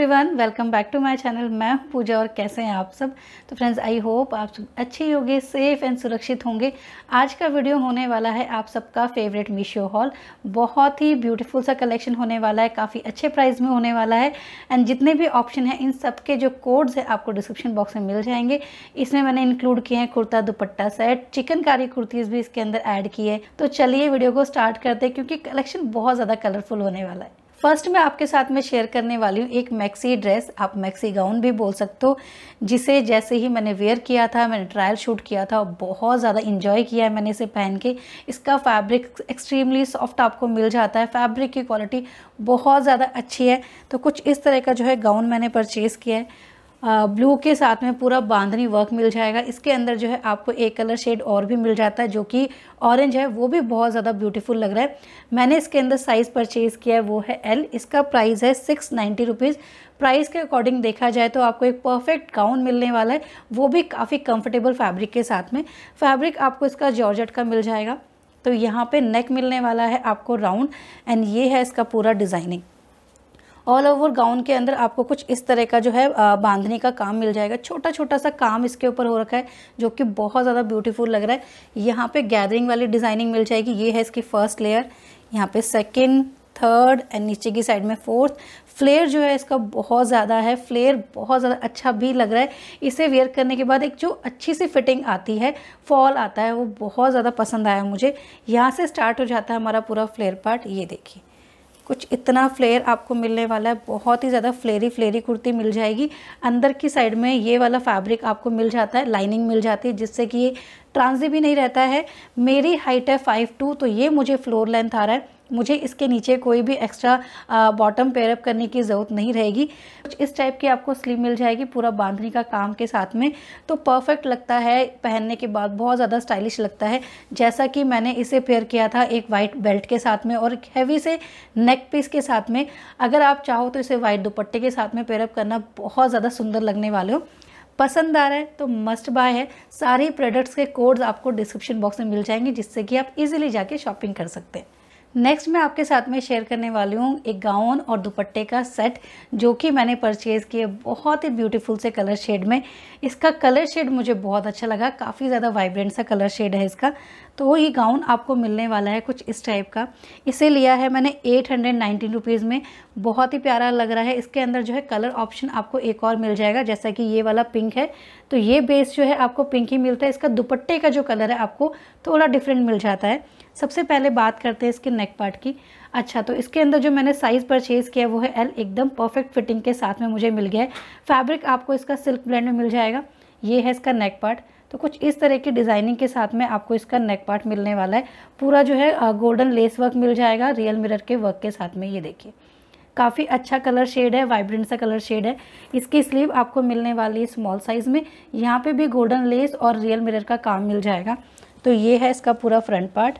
everyone welcome back to my channel मैं हूं पूजा और कैसे हैं आप सब तो फ्रेंड्स आई होप आप सब अच्छे होंगे सेफ एंड सुरक्षित होंगे आज का वीडियो होने वाला है आप सबका फेवरेट मीशो हॉल बहुत ही ब्यूटीफुल सा कलेक्शन होने वाला है काफ़ी अच्छे प्राइस में होने वाला है एंड जितने भी ऑप्शन हैं इन सब के जो कोड्स हैं आपको डिस्क्रिप्शन बॉक्स में मिल जाएंगे इसमें मैंने इंक्लूड किए हैं कुर्ता दुपट्टा सेट चिकनकारी कुर्तीज़ भी इसके अंदर ऐड की है तो चलिए वीडियो को स्टार्ट करते हैं क्योंकि कलेक्शन बहुत ज़्यादा कलरफुल होने वाला है फर्स्ट मैं आपके साथ में शेयर करने वाली हूँ एक मैक्सी ड्रेस आप मैक्सी गाउन भी बोल सकते हो जिसे जैसे ही मैंने वेयर किया था मैंने ट्रायल शूट किया था और बहुत ज़्यादा इन्जॉय किया है मैंने इसे पहन के इसका फैब्रिक एक्सट्रीमली सॉफ्ट आपको मिल जाता है फैब्रिक की क्वालिटी बहुत ज़्यादा अच्छी है तो कुछ इस तरह का जो है गाउन मैंने परचेज़ किया है ब्लू के साथ में पूरा बांधनी वर्क मिल जाएगा इसके अंदर जो है आपको एक कलर शेड और भी मिल जाता है जो कि ऑरेंज है वो भी बहुत ज़्यादा ब्यूटीफुल लग रहा है मैंने इसके अंदर साइज़ परचेज़ किया है वो है एल इसका प्राइस है सिक्स नाइन्टी रुपीज़ प्राइस के अकॉर्डिंग देखा जाए तो आपको एक परफेक्ट गाउन मिलने वाला है वो भी काफ़ी कम्फर्टेबल फैब्रिक के साथ में फैब्रिक आपको इसका जॉर्ज का मिल जाएगा तो यहाँ पर नेक मिलने वाला है आपको राउंड एंड ये है इसका पूरा डिज़ाइनिंग ऑल ओवर गाउन के अंदर आपको कुछ इस तरह का जो है बांधने का काम मिल जाएगा छोटा छोटा सा काम इसके ऊपर हो रखा है जो कि बहुत ज़्यादा ब्यूटीफुल लग रहा है यहाँ पे गैदरिंग वाली डिज़ाइनिंग मिल जाएगी ये है इसकी फर्स्ट लेयर यहाँ पे सेकेंड थर्ड एंड नीचे की साइड में फोर्थ फ्लेयर जो है इसका बहुत ज़्यादा है फ्लेयर बहुत ज़्यादा अच्छा भी लग रहा है इसे वेयर करने के बाद एक जो अच्छी सी फिटिंग आती है फॉल आता है वो बहुत ज़्यादा पसंद आया मुझे यहाँ से स्टार्ट हो जाता है हमारा पूरा फ्लेयर पार्ट ये देखिए कुछ इतना फ्लेयर आपको मिलने वाला है बहुत ही ज़्यादा फ्लेरी फ्लेरी कुर्ती मिल जाएगी अंदर की साइड में ये वाला फैब्रिक आपको मिल जाता है लाइनिंग मिल जाती है जिससे कि ये ट्रांजी भी नहीं रहता है मेरी हाइट है फाइव टू तो ये मुझे फ्लोर लेंथ आ रहा है मुझे इसके नीचे कोई भी एक्स्ट्रा बॉटम पेयरअप करने की ज़रूरत नहीं रहेगी कुछ इस टाइप की आपको स्लीव मिल जाएगी पूरा बांधने का काम के साथ में तो परफेक्ट लगता है पहनने के बाद बहुत ज़्यादा स्टाइलिश लगता है जैसा कि मैंने इसे पेयर किया था एक वाइट बेल्ट के साथ में और हैवी से नेक पीस के साथ में अगर आप चाहो तो इसे वाइट दुपट्टे के साथ में पेयरअप करना बहुत ज़्यादा सुंदर लगने वाले हो पसंद आ रहा है तो मस्ट बाय है सारे प्रोडक्ट्स के कोड्स आपको डिस्क्रिप्शन बॉक्स में मिल जाएंगे जिससे कि आप इजीली जाके शॉपिंग कर सकते हैं नेक्स्ट मैं आपके साथ में शेयर करने वाली हूँ एक गाउन और दुपट्टे का सेट जो कि मैंने परचेज़ किए बहुत ही ब्यूटीफुल से कलर शेड में इसका कलर शेड मुझे बहुत अच्छा लगा काफ़ी ज़्यादा वाइब्रेंट सा कलर शेड है इसका तो ये गाउन आपको मिलने वाला है कुछ इस टाइप का इसे लिया है मैंने एट हंड्रेड नाइन्टीन रुपीज़ में बहुत ही प्यारा लग रहा है इसके अंदर जो है कलर ऑप्शन आपको एक और मिल जाएगा जैसा कि ये वाला पिंक है तो ये बेस जो है आपको पिंक ही मिलता है इसका दुपट्टे का जो कलर है आपको थोड़ा डिफरेंट मिल जाता है सबसे पहले बात करते हैं इसके नेक पार्ट की अच्छा तो इसके अंदर जो मैंने साइज़ परचेज़ किया वो है एल एकदम परफेक्ट फिटिंग के साथ में मुझे मिल गया है फैब्रिक आपको इसका सिल्क ब्लैंड में मिल जाएगा ये है इसका नेक पार्ट तो कुछ इस तरह की डिज़ाइनिंग के साथ में आपको इसका नेक पार्ट मिलने वाला है पूरा जो है गोल्डन लेस वर्क मिल जाएगा रियल मिरर के वर्क के साथ में ये देखिए काफ़ी अच्छा कलर शेड है वाइब्रेंट सा कलर शेड है इसकी स्लीव आपको मिलने वाली है स्मॉल साइज़ में यहाँ पे भी गोल्डन लेस और रियल मिरर का काम मिल जाएगा तो ये है इसका पूरा फ्रंट पार्ट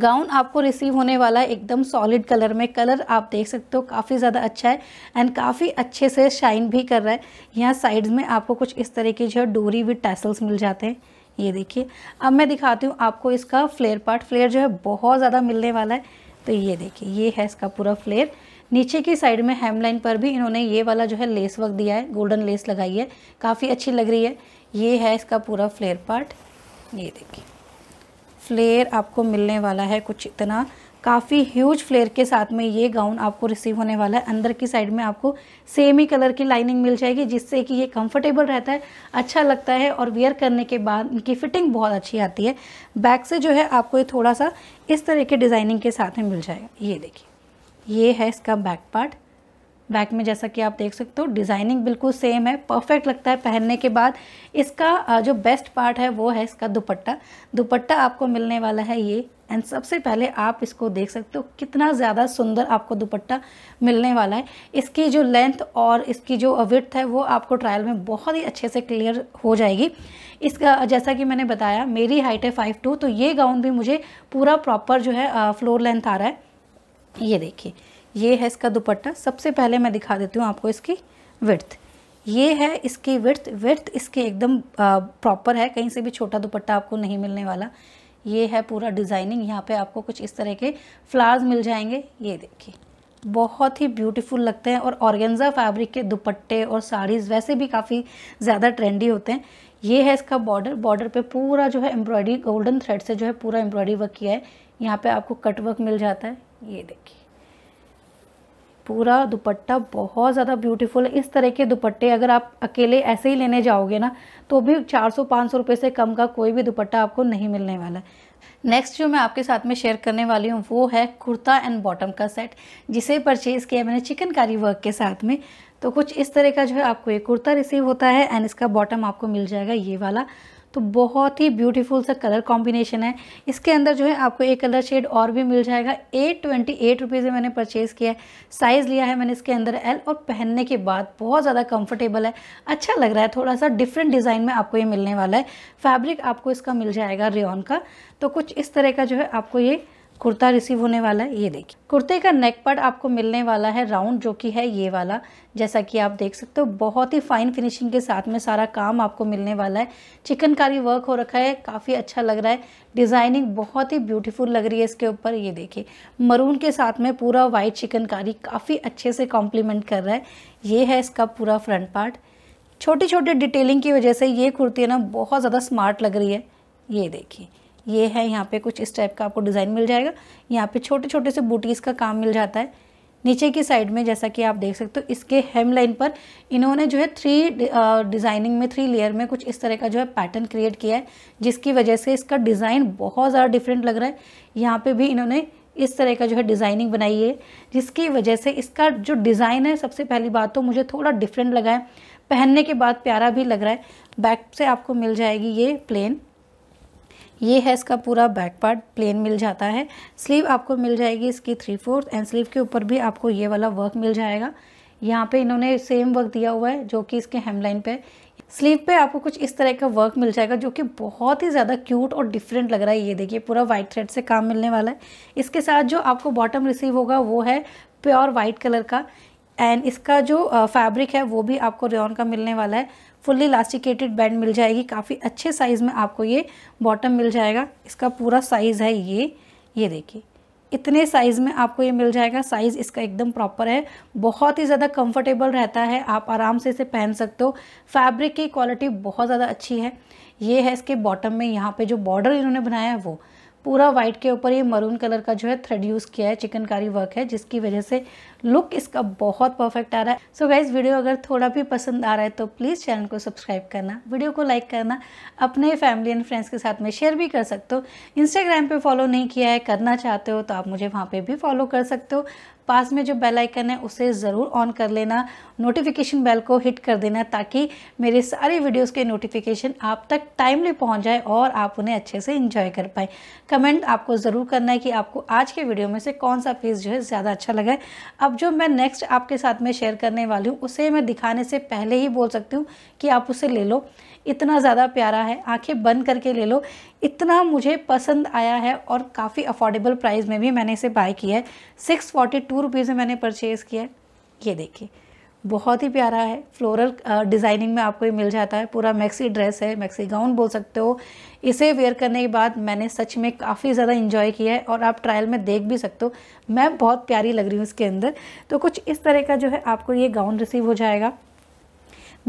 गाउन आपको रिसीव होने वाला है एकदम सॉलिड कलर में कलर आप देख सकते हो काफ़ी ज़्यादा अच्छा है एंड काफ़ी अच्छे से शाइन भी कर रहा है यहाँ साइड्स में आपको कुछ इस तरह की जो है डोरी विथ टैसल्स मिल जाते हैं ये देखिए अब मैं दिखाती हूँ आपको इसका फ्लेयर पार्ट फ्लेयर जो है बहुत ज़्यादा मिलने वाला है तो ये देखिए ये है इसका पूरा फ्लेयर नीचे की साइड में हेमलाइन पर भी इन्होंने ये वाला जो है लेस वर्क दिया है गोल्डन लेस लगाई है काफ़ी अच्छी लग रही है ये है इसका पूरा फ्लेयर पार्ट ये देखिए फ्लेयर आपको मिलने वाला है कुछ इतना काफ़ी ह्यूज फ्लेयर के साथ में ये गाउन आपको रिसीव होने वाला है अंदर की साइड में आपको सेम ही कलर की लाइनिंग मिल जाएगी जिससे कि ये कंफर्टेबल रहता है अच्छा लगता है और वेयर करने के बाद इनकी फिटिंग बहुत अच्छी आती है बैक से जो है आपको ये थोड़ा सा इस तरह के डिज़ाइनिंग के साथ में मिल जाएगा ये देखिए ये है इसका बैक पार्ट बैक में जैसा कि आप देख सकते हो डिज़ाइनिंग बिल्कुल सेम है परफेक्ट लगता है पहनने के बाद इसका जो बेस्ट पार्ट है वो है इसका दुपट्टा दुपट्टा आपको मिलने वाला है ये एंड सबसे पहले आप इसको देख सकते हो कितना ज़्यादा सुंदर आपको दुपट्टा मिलने वाला है इसकी जो लेंथ और इसकी जो अविथ है वो आपको ट्रायल में बहुत ही अच्छे से क्लियर हो जाएगी इसका जैसा कि मैंने बताया मेरी हाइट है फाइव टू तो ये गाउन भी मुझे पूरा प्रॉपर जो है फ्लोर लेंथ आ रहा है ये देखिए ये है इसका दुपट्टा सबसे पहले मैं दिखा देती हूँ आपको इसकी विर्थ ये है इसकी विर्थ विर्थ इसके एकदम प्रॉपर है कहीं से भी छोटा दुपट्टा आपको नहीं मिलने वाला ये है पूरा डिज़ाइनिंग यहाँ पे आपको कुछ इस तरह के फ्लावर्स मिल जाएंगे ये देखिए बहुत ही ब्यूटीफुल लगते हैं और ऑर्गेन्जा फैब्रिक के दुपट्टे और साड़ीज़ वैसे भी काफ़ी ज़्यादा ट्रेंडी होते हैं ये है इसका बॉर्डर बॉर्डर पे पूरा जो है एम्ब्रॉयडरी गोल्डन थ्रेड से जो है पूरा एम्ब्रॉयडरी वर्क किया है यहाँ पे आपको कट वर्क मिल जाता है ये देखिए पूरा दुपट्टा बहुत ज़्यादा ब्यूटीफुल है इस तरह के दुपट्टे अगर आप अकेले ऐसे ही लेने जाओगे ना तो भी 400-500 रुपए से कम का कोई भी दुपट्टा आपको नहीं मिलने वाला है नेक्स्ट जो मैं आपके साथ में शेयर करने वाली हूँ वो है कुर्ता एंड बॉटम का सेट जिसे परचेज़ किया मैंने चिकनकारी वर्क के साथ में तो कुछ इस तरह का जो है आपको ये कुर्ता रिसीव होता है एंड इसका बॉटम आपको मिल जाएगा ये वाला तो बहुत ही ब्यूटीफुल सा कलर कॉम्बिनेशन है इसके अंदर जो है आपको एक कलर शेड और भी मिल जाएगा एट ट्वेंटी एट रुपीज़ में मैंने परचेज़ किया है साइज़ लिया है मैंने इसके अंदर एल और पहनने के बाद बहुत ज़्यादा कम्फर्टेबल है अच्छा लग रहा है थोड़ा सा डिफरेंट डिज़ाइन में आपको ये मिलने वाला है फैब्रिक आपको इसका मिल जाएगा रेन का तो कुछ इस तरह का जो है आपको ये कुर्ता रिसीव होने वाला है ये देखिए कुर्ते का नेक पार्ट आपको मिलने वाला है राउंड जो कि है ये वाला जैसा कि आप देख सकते हो बहुत ही फाइन फिनिशिंग के साथ में सारा काम आपको मिलने वाला है चिकनकारी वर्क हो रखा है काफ़ी अच्छा लग रहा है डिज़ाइनिंग बहुत ही ब्यूटीफुल लग रही है इसके ऊपर ये देखिए मरून के साथ में पूरा वाइट चिकनकारी काफ़ी अच्छे से कॉम्प्लीमेंट कर रहा है ये है इसका पूरा फ्रंट पार्ट छोटी छोटी डिटेलिंग की वजह से ये कुर्ती है ना बहुत ज़्यादा स्मार्ट लग रही है ये देखिए ये है यहाँ पे कुछ इस टाइप का आपको डिज़ाइन मिल जाएगा यहाँ पे छोटे छोटे से बूटीज़ का काम मिल जाता है नीचे की साइड में जैसा कि आप देख सकते हो इसके हेम लाइन पर इन्होंने जो है थ्री डिज़ाइनिंग में थ्री लेयर में कुछ इस तरह का जो है पैटर्न क्रिएट किया है जिसकी वजह से इसका डिज़ाइन बहुत ज़्यादा डिफरेंट लग रहा है यहाँ पर भी इन्होंने इस तरह का जो है डिज़ाइनिंग बनाई है जिसकी वजह से इसका जो डिज़ाइन है सबसे पहली बात तो मुझे थोड़ा डिफरेंट लगा है पहनने के बाद प्यारा भी लग रहा है बैक से आपको मिल जाएगी ये प्लेन ये है इसका पूरा बैक पार्ट प्लेन मिल जाता है स्लीव आपको मिल जाएगी इसकी थ्री फोर्थ एंड स्लीव के ऊपर भी आपको ये वाला वर्क मिल जाएगा यहाँ पे इन्होंने सेम वर्क दिया हुआ है जो कि इसके हेमलाइन पे स्लीव पे आपको कुछ इस तरह का वर्क मिल जाएगा जो कि बहुत ही ज़्यादा क्यूट और डिफरेंट लग रहा है ये देखिए पूरा वाइट थ्रेड से काम मिलने वाला है इसके साथ जो आपको बॉटम रिसीव होगा वो है प्योर वाइट कलर का एंड इसका जो फैब्रिक है वो भी आपको रेन का मिलने वाला है फुल्ली इलास्टिकेटेड बैंड मिल जाएगी काफ़ी अच्छे साइज़ में आपको ये बॉटम मिल जाएगा इसका पूरा साइज़ है ये ये देखिए इतने साइज़ में आपको ये मिल जाएगा साइज़ इसका एकदम प्रॉपर है बहुत ही ज़्यादा कंफर्टेबल रहता है आप आराम से इसे पहन सकते हो फैब्रिक की क्वालिटी बहुत ज़्यादा अच्छी है ये है इसके बॉटम में यहाँ पे जो बॉर्डर इन्होंने बनाया है वो पूरा वाइट के ऊपर ये मरून कलर का जो है थ्रेड यूज़ किया है चिकनकारी वर्क है जिसकी वजह से लुक इसका बहुत परफेक्ट आ रहा है सो so गाइज वीडियो अगर थोड़ा भी पसंद आ रहा है तो प्लीज़ चैनल को सब्सक्राइब करना वीडियो को लाइक करना अपने फैमिली एंड फ्रेंड्स के साथ में शेयर भी कर सकते हो इंस्टाग्राम पर फॉलो नहीं किया है करना चाहते हो तो आप मुझे वहाँ पर भी फॉलो कर सकते हो पास में जो बेल आइकन है उसे ज़रूर ऑन कर लेना नोटिफिकेशन बेल को हिट कर देना ताकि मेरे सारे वीडियोस के नोटिफिकेशन आप तक टाइमली पहुंच जाए और आप उन्हें अच्छे से इंजॉय कर पाएँ कमेंट आपको ज़रूर करना है कि आपको आज के वीडियो में से कौन सा पीस जो है ज़्यादा अच्छा लगा है अब जो मैं नेक्स्ट आपके साथ में शेयर करने वाली हूँ उसे मैं दिखाने से पहले ही बोल सकती हूँ कि आप उसे ले लो इतना ज़्यादा प्यारा है आंखें बंद करके ले लो इतना मुझे पसंद आया है और काफ़ी अफोर्डेबल प्राइस में भी मैंने इसे बाय किया है सिक्स फोर्टी टू रुपीज़ में मैंने परचेज़ किया है ये देखिए बहुत ही प्यारा है फ्लोरल डिज़ाइनिंग में आपको ये मिल जाता है पूरा मैक्सी ड्रेस है मैक्सी गाउन बोल सकते हो इसे वेयर करने के बाद मैंने सच में काफ़ी ज़्यादा इन्जॉय किया है और आप ट्रायल में देख भी सकते हो मैं बहुत प्यारी लग रही हूँ इसके अंदर तो कुछ इस तरह का जो है आपको ये गाउन रिसीव हो जाएगा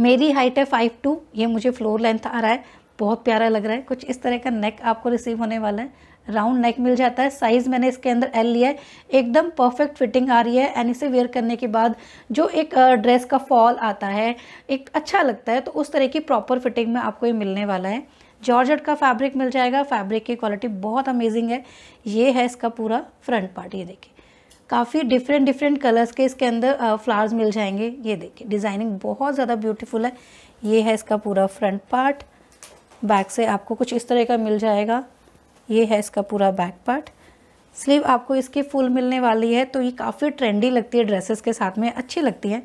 मेरी हाइट है फाइव टू ये मुझे फ्लोर लेंथ आ रहा है बहुत प्यारा लग रहा है कुछ इस तरह का नेक आपको रिसीव होने वाला है राउंड नेक मिल जाता है साइज़ मैंने इसके अंदर एल लिया है एकदम परफेक्ट फिटिंग आ रही है एंड इसे वेयर करने के बाद जो एक ड्रेस का फॉल आता है एक अच्छा लगता है तो उस तरह की प्रॉपर फिटिंग में आपको ये मिलने वाला है जॉर्जट का फैब्रिक मिल जाएगा फैब्रिक की क्वालिटी बहुत अमेजिंग है ये है इसका पूरा फ्रंट पार्ट ये देखिए काफ़ी डिफरेंट डिफरेंट कलर्स के इसके अंदर फ्लावर्स मिल जाएंगे ये देखिए डिज़ाइनिंग बहुत ज़्यादा ब्यूटीफुल है ये है इसका पूरा फ्रंट पार्ट बैक से आपको कुछ इस तरह का मिल जाएगा ये है इसका पूरा बैक पार्ट स्लीव आपको इसकी फुल मिलने वाली है तो ये काफ़ी ट्रेंडी लगती है ड्रेसेस के साथ में अच्छी लगती है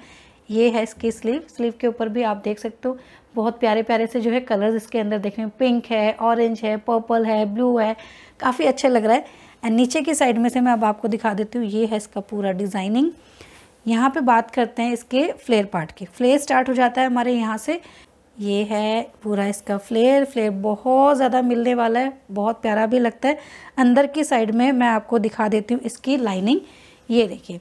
ये है इसकी स्लीव स्लीव के ऊपर भी आप देख सकते हो बहुत प्यारे प्यारे से जो है कलर्स इसके अंदर रहे हैं पिंक है ऑरेंज है पर्पल है ब्लू है काफ़ी अच्छा लग रहा है एंड नीचे की साइड में से मैं अब आपको दिखा देती हूँ ये है इसका पूरा डिज़ाइनिंग यहाँ पे बात करते हैं इसके फ्लेयर पार्ट की फ्लेयर स्टार्ट हो जाता है हमारे यहाँ से ये है पूरा इसका फ्लेयर फ्लेयर बहुत ज़्यादा मिलने वाला है बहुत प्यारा भी लगता है अंदर की साइड में मैं आपको दिखा देती हूँ इसकी लाइनिंग ये देखिए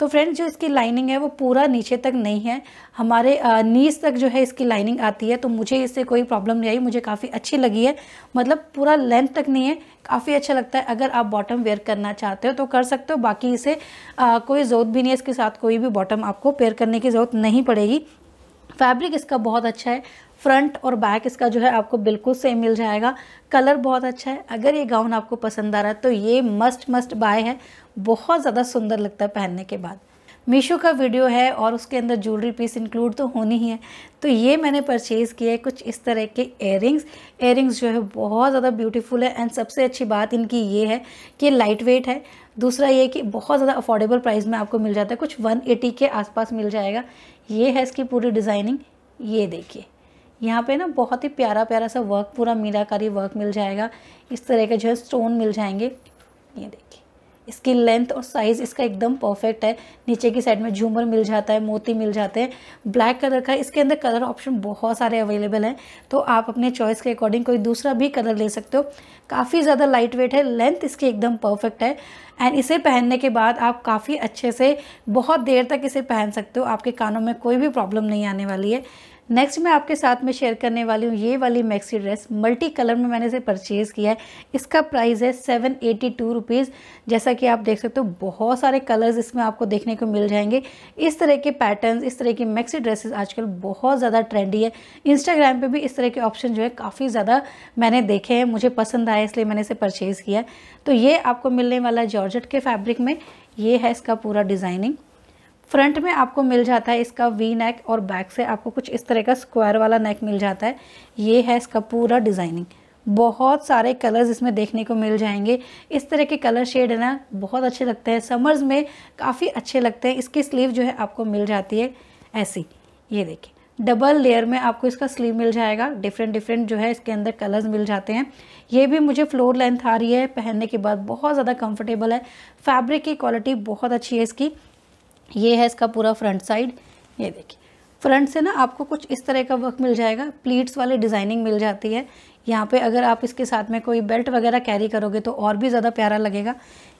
तो फ्रेंड्स जो इसकी लाइनिंग है वो पूरा नीचे तक नहीं है हमारे नीस तक जो है इसकी लाइनिंग आती है तो मुझे इससे कोई प्रॉब्लम नहीं आई मुझे काफ़ी अच्छी लगी है मतलब पूरा लेंथ तक नहीं है काफ़ी अच्छा लगता है अगर आप बॉटम वेयर करना चाहते हो तो कर सकते हो बाकी इसे आ, कोई ज़रूरत भी नहीं है इसके साथ कोई भी बॉटम आपको पेयर करने की ज़रूरत नहीं पड़ेगी फैब्रिक इसका बहुत अच्छा है फ्रंट और बैक इसका जो है आपको बिल्कुल सेम मिल जाएगा कलर बहुत अच्छा है अगर ये गाउन आपको पसंद आ रहा है तो ये मस्ट मस्ट बाय है बहुत ज़्यादा सुंदर लगता है पहनने के बाद मीशो का वीडियो है और उसके अंदर ज्वेलरी पीस इंक्लूड तो होनी ही है तो ये मैंने परचेज़ किया है कुछ इस तरह के एयरिंग्स एयरिंग्स जो है बहुत ज़्यादा ब्यूटीफुल है एंड सबसे अच्छी बात इनकी ये है कि लाइट वेट है दूसरा ये कि बहुत ज़्यादा अफोर्डेबल प्राइस में आपको मिल जाता है कुछ 180 के आसपास मिल जाएगा ये है इसकी पूरी डिज़ाइनिंग ये देखिए यहाँ पे ना बहुत ही प्यारा प्यारा सा वर्क पूरा मीराकारी वर्क मिल जाएगा इस तरह के जो है स्टोन मिल जाएंगे ये देखिए इसकी लेंथ और साइज़ इसका एकदम परफेक्ट है नीचे की साइड में झूमर मिल जाता है मोती मिल जाते हैं ब्लैक कलर का इसके अंदर कलर ऑप्शन बहुत सारे अवेलेबल हैं तो आप अपने चॉइस के अकॉर्डिंग कोई दूसरा भी कलर ले सकते हो काफ़ी ज़्यादा लाइट वेट है लेंथ इसकी एकदम परफेक्ट है एंड इसे पहनने के बाद आप काफ़ी अच्छे से बहुत देर तक इसे पहन सकते हो आपके कानों में कोई भी प्रॉब्लम नहीं आने वाली है नेक्स्ट मैं आपके साथ में शेयर करने वाली हूँ ये वाली मैक्सी ड्रेस मल्टी कलर में मैंने इसे परचेज़ किया है इसका प्राइस है सेवन एटी टू रुपीज़ जैसा कि आप देख सकते हो बहुत सारे कलर्स इसमें आपको देखने को मिल जाएंगे इस तरह के पैटर्न इस तरह की मैक्सी ड्रेसेस आजकल बहुत ज़्यादा ट्रेंडी है इंस्टाग्राम पर भी इस तरह के ऑप्शन जो है काफ़ी ज़्यादा मैंने देखे हैं मुझे पसंद आया इसलिए मैंने इसे परचेज़ किया है तो ये आपको मिलने वाला जॉर्जट के फैब्रिक में ये है इसका पूरा डिज़ाइनिंग फ्रंट में आपको मिल जाता है इसका वी नेक और बैक से आपको कुछ इस तरह का स्क्वायर वाला नेक मिल जाता है ये है इसका पूरा डिज़ाइनिंग बहुत सारे कलर्स इसमें देखने को मिल जाएंगे इस तरह के कलर शेड है ना बहुत अच्छे लगते हैं समर्स में काफ़ी अच्छे लगते हैं इसकी स्लीव जो है आपको मिल जाती है ऐसी ये देखिए डबल लेयर में आपको इसका स्लीव मिल जाएगा डिफरेंट डिफरेंट जो है इसके अंदर कलर्स मिल जाते हैं ये भी मुझे फ्लोर लेंथ आ रही है पहनने के बाद बहुत ज़्यादा कंफर्टेबल है फैब्रिक की क्वालिटी बहुत अच्छी है इसकी ये है इसका पूरा फ्रंट साइड ये देखिए फ्रंट से ना आपको कुछ इस तरह का वर्क मिल जाएगा प्लीट्स वाली डिज़ाइनिंग मिल जाती है यहाँ पे अगर आप इसके साथ में कोई बेल्ट वगैरह कैरी करोगे तो और भी ज़्यादा प्यारा लगेगा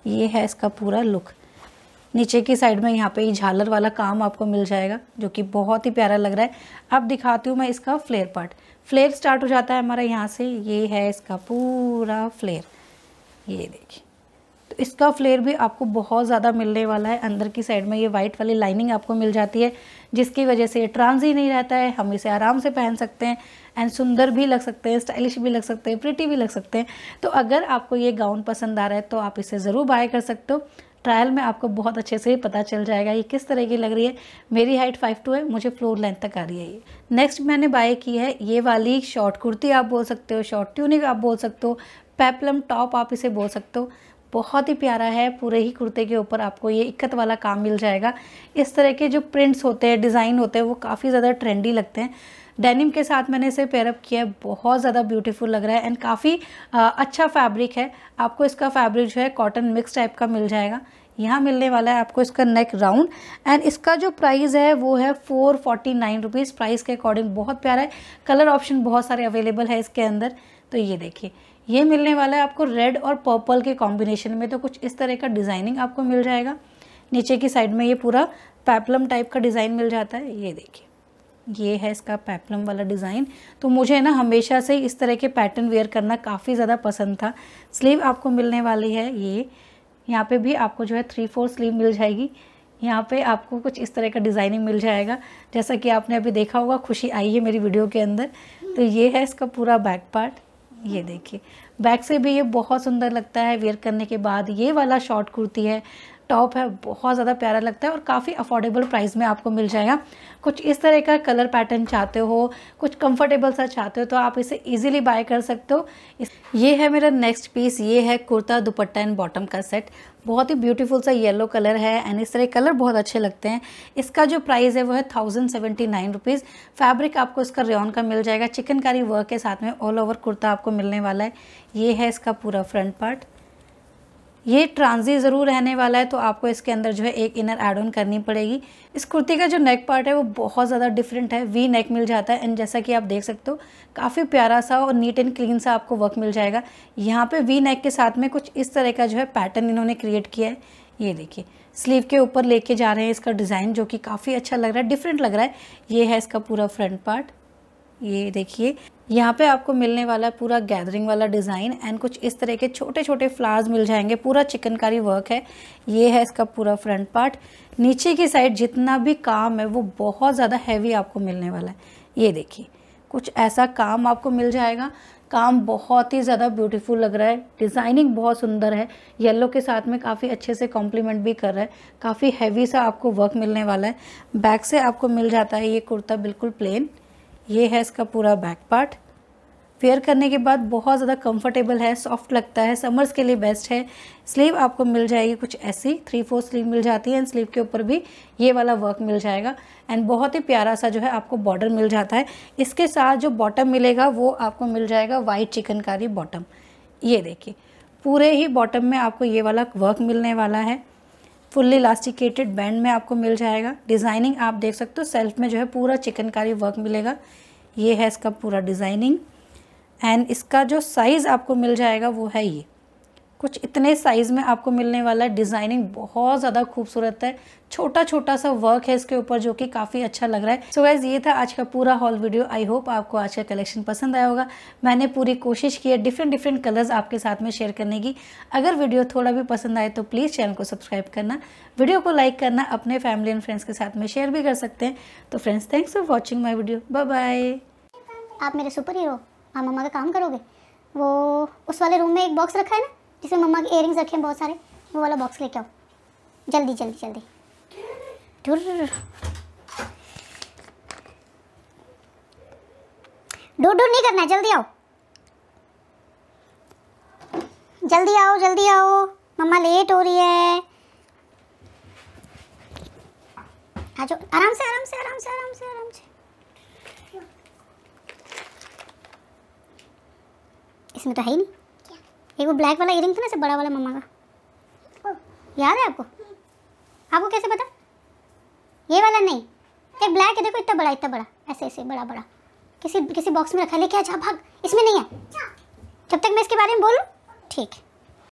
ये है इसका पूरा लुक नीचे की साइड में यहाँ पे ये झालर वाला काम आपको मिल जाएगा जो कि बहुत ही प्यारा लग रहा है अब दिखाती हूँ मैं इसका फ्लेयर पार्ट फ्लेयर स्टार्ट हो जाता है हमारा यहाँ से ये है इसका पूरा फ्लेयर ये देखिए तो इसका फ्लेयर भी आपको बहुत ज़्यादा मिलने वाला है अंदर की साइड में ये वाइट वाली लाइनिंग आपको मिल जाती है जिसकी वजह से ये ट्रांजी नहीं रहता है हम इसे आराम से पहन सकते हैं एंड सुंदर भी लग सकते हैं स्टाइलिश भी लग सकते हैं प्रिटी भी लग सकते हैं तो अगर आपको ये गाउन पसंद आ रहा है तो आप इसे ज़रूर बाय कर सकते हो ट्रायल में आपको बहुत अच्छे से पता चल जाएगा ये किस तरह की लग रही है मेरी हाइट फाइव टू है मुझे फ्लोर लेंथ तक आ रही है ये नेक्स्ट मैंने बाय की है ये वाली शॉर्ट कुर्ती आप बोल सकते हो शॉर्ट ट्यूनिक आप बोल सकते हो पेपलम टॉप आप इसे बोल सकते हो बहुत ही प्यारा है पूरे ही कुर्ते के ऊपर आपको ये इक्कत वाला काम मिल जाएगा इस तरह के जो प्रिंट्स होते हैं डिज़ाइन होते हैं वो काफ़ी ज़्यादा ट्रेंडी लगते हैं डेनिम के साथ मैंने इसे पेयरअप किया है बहुत ज़्यादा ब्यूटीफुल लग रहा है एंड काफ़ी अच्छा फैब्रिक है आपको इसका फैब्रिक जो है कॉटन मिक्स टाइप का मिल जाएगा यहाँ मिलने वाला है आपको इसका नेक राउंड एंड इसका जो प्राइस है वो है four forty nine rupees price के अकॉर्डिंग बहुत प्यारा है कलर ऑप्शन बहुत सारे अवेलेबल है इसके अंदर तो ये देखिए ये मिलने वाला है आपको रेड और पर्पल के कॉम्बिनेशन में तो कुछ इस तरह का डिज़ाइनिंग आपको मिल जाएगा नीचे की साइड में ये पूरा पैपलम टाइप का डिज़ाइन मिल जाता है ये देखिए ये है इसका पैपलम वाला डिज़ाइन तो मुझे ना हमेशा से इस तरह के पैटर्न वेयर करना काफ़ी ज़्यादा पसंद था स्लीव आपको मिलने वाली है ये यहाँ पे भी आपको जो है थ्री फोर स्लीव मिल जाएगी यहाँ पे आपको कुछ इस तरह का डिज़ाइनिंग मिल जाएगा जैसा कि आपने अभी देखा होगा खुशी आई है मेरी वीडियो के अंदर तो ये है इसका पूरा बैक पार्ट ये देखिए बैक से भी ये बहुत सुंदर लगता है वेयर करने के बाद ये वाला शॉर्ट कुर्ती है टॉप है बहुत ज़्यादा प्यारा लगता है और काफ़ी अफोर्डेबल प्राइस में आपको मिल जाएगा कुछ इस तरह का कलर पैटर्न चाहते हो कुछ कंफर्टेबल सा चाहते हो तो आप इसे इजीली बाय कर सकते हो ये है मेरा नेक्स्ट पीस ये है कुर्ता दुपट्टा एंड बॉटम का सेट बहुत ही ब्यूटीफुल सा येलो कलर है एंड इस तरह कलर बहुत अच्छे लगते हैं इसका जो प्राइस है वो है thousand seventy nine rupees fabric आपको इसका रेन का मिल जाएगा चिकनकारी वर्क के साथ में ऑल ओवर कुर्ता आपको मिलने वाला है ये है इसका पूरा फ्रंट पार्ट ये ट्रांजी ज़रूर रहने वाला है तो आपको इसके अंदर जो है एक इनर एड ऑन करनी पड़ेगी इस कुर्ती का जो नेक पार्ट है वो बहुत ज़्यादा डिफरेंट है वी नेक मिल जाता है एंड जैसा कि आप देख सकते हो काफ़ी प्यारा सा और नीट एंड क्लीन सा आपको वर्क मिल जाएगा यहाँ पे वी नेक के साथ में कुछ इस तरह का जो है पैटर्न इन्होंने क्रिएट किया है ये देखिए स्लीव के ऊपर लेके जा रहे हैं इसका डिज़ाइन जो कि काफ़ी अच्छा लग रहा है डिफरेंट लग रहा है ये है इसका पूरा फ्रंट पार्ट ये देखिए यहाँ पे आपको मिलने वाला पूरा गैदरिंग वाला डिज़ाइन एंड कुछ इस तरह के छोटे छोटे फ्लावर्स मिल जाएंगे पूरा चिकनकारी वर्क है ये है इसका पूरा फ्रंट पार्ट नीचे की साइड जितना भी काम है वो बहुत ज़्यादा हैवी आपको मिलने वाला है ये देखिए कुछ ऐसा काम आपको मिल जाएगा काम बहुत ही ज़्यादा ब्यूटीफुल लग रहा है डिज़ाइनिंग बहुत सुंदर है येलो के साथ में काफ़ी अच्छे से कॉम्प्लीमेंट भी कर रहा है काफ़ी हैवी सा आपको वर्क मिलने वाला है बैक से आपको मिल जाता है ये कुर्ता बिल्कुल प्लेन ये है इसका पूरा बैक पार्ट वेयर करने के बाद बहुत ज़्यादा कंफर्टेबल है सॉफ्ट लगता है समर्स के लिए बेस्ट है स्लीव आपको मिल जाएगी कुछ ऐसी थ्री फोर स्लीव मिल जाती है एंड स्लीव के ऊपर भी ये वाला वर्क मिल जाएगा एंड बहुत ही प्यारा सा जो है आपको बॉर्डर मिल जाता है इसके साथ जो बॉटम मिलेगा वो आपको मिल जाएगा वाइट चिकनकारी बॉटम ये देखिए पूरे ही बॉटम में आपको ये वाला वर्क मिलने वाला है फुल्ली इलास्टिकेटेड बैंड में आपको मिल जाएगा डिज़ाइनिंग आप देख सकते हो सेल्फ में जो है पूरा चिकनकारी वर्क मिलेगा ये है इसका पूरा डिज़ाइनिंग एंड इसका जो साइज़ आपको मिल जाएगा वो है ये कुछ इतने साइज़ में आपको मिलने वाला है डिज़ाइनिंग बहुत ज़्यादा खूबसूरत है छोटा छोटा सा वर्क है इसके ऊपर जो कि काफ़ी अच्छा लग रहा है सो so गाइज ये था आज का पूरा हॉल वीडियो आई होप आपको आज का कलेक्शन पसंद आया होगा मैंने पूरी कोशिश की है डिफरेंट डिफरेंट कलर्स आपके साथ में शेयर करने की अगर वीडियो थोड़ा भी पसंद आए तो प्लीज़ चैनल को सब्सक्राइब करना वीडियो को लाइक करना अपने फैमिली एंड फ्रेंड्स के साथ में शेयर भी कर सकते हैं तो friends thanks for watching my video bye bye आप मेरे सुपर हीरो का काम करोगे वो उस वाले रूम में एक बॉक्स रखा है ना जिसमें मम्मा के इयरिंग्स रखे हैं बहुत सारे वो वाला बॉक्स लेके आओ जल्दी जल्दी जल्दी ढूर ढूर नहीं करना जल्दी आओ जल्दी आओ जल्दी आओ मम्मा लेट हो रही है आ जाओ आराम से आराम से आराम से आराम से आराम से इसमें तो है ही नहीं एक वो ब्लैक वाला इयरिंग था ना सब बड़ा वाला मम्मा का याद है आपको आपको कैसे पता ये वाला नहीं एक ब्लैक है देखो इतना बड़ा इतना बड़ा ऐसे ऐसे बड़ा बड़ा किसी किसी बॉक्स में रखा लेके आ जा भाग इसमें नहीं है जब तक मैं इसके बारे में बोलूँ ठीक है